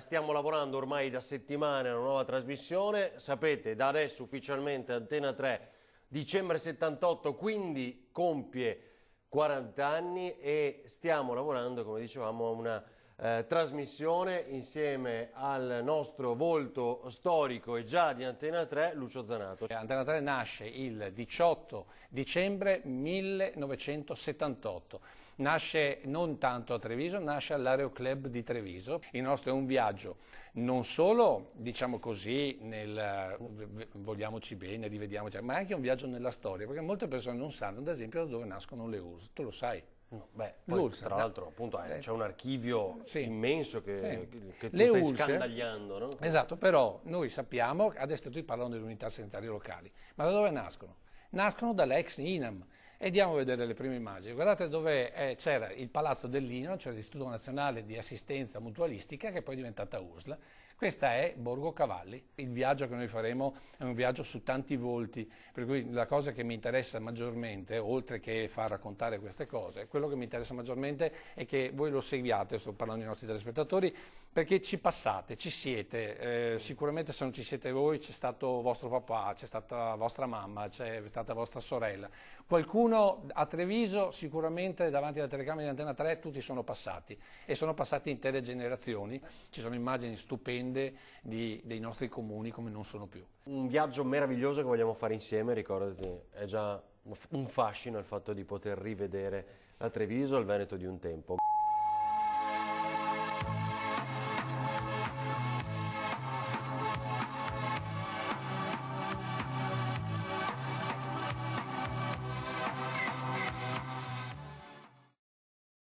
Stiamo lavorando ormai da settimane a una nuova trasmissione, sapete da adesso ufficialmente Antena 3 dicembre 78 quindi compie 40 anni e stiamo lavorando come dicevamo a una eh, trasmissione insieme al nostro volto storico e già di Antena 3, Lucio Zanato. Antena 3 nasce il 18 dicembre 1978, nasce non tanto a Treviso, nasce all'Aeroclub di Treviso. Il nostro è un viaggio non solo, diciamo così, nel vogliamoci bene, rivediamoci, ma è anche un viaggio nella storia, perché molte persone non sanno, ad esempio, da dove nascono le URSS, tu lo sai. Mm. Beh, poi, tra l'altro appunto eh, c'è un archivio sì, immenso che, sì. che, che Le stai ulcere, scandagliando. No? Esatto, però noi sappiamo, adesso tutti parlano delle unità sanitarie locali, ma da dove nascono? Nascono dall'ex INAM, e andiamo a vedere le prime immagini. Guardate dove eh, c'era il palazzo dell'Inon, cioè l'Istituto Nazionale di Assistenza Mutualistica, che poi è diventata URSL. Questa è Borgo Cavalli. Il viaggio che noi faremo è un viaggio su tanti volti, per cui la cosa che mi interessa maggiormente, oltre che far raccontare queste cose, quello che mi interessa maggiormente è che voi lo seguiate, sto parlando ai nostri telespettatori, perché ci passate, ci siete. Eh, sicuramente se non ci siete voi c'è stato vostro papà, c'è stata vostra mamma, c'è stata vostra sorella. Qualcuno uno a Treviso sicuramente davanti alla telecamera di Antena 3 tutti sono passati e sono passate intere generazioni, ci sono immagini stupende di, dei nostri comuni come non sono più. Un viaggio meraviglioso che vogliamo fare insieme, ricordati, è già un fascino il fatto di poter rivedere la Treviso, il Veneto di un tempo.